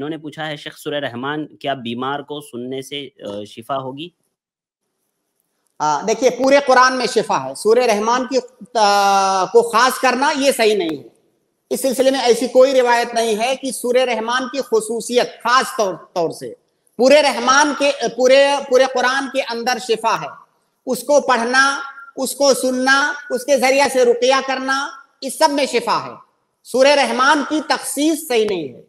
इन्होंने पूछा है शेख सुर रहमान क्या बीमार को सुनने से शिफा होगी देखिए पूरे कुरान में शिफा है सूर्य रहमान की को खास करना ये सही नहीं है इस सिलसिले में ऐसी कोई रिवायत नहीं है कि सूर्य रहमान की खसूसियत खास तौर तौर से पूरे रहमान के पूरे पूरे कुरान के अंदर शिफा है उसको पढ़ना उसको सुनना उसके जरिए से रुकिया करना इस सब में शिफा है सूर्य रहमान की तखसीस सही नहीं है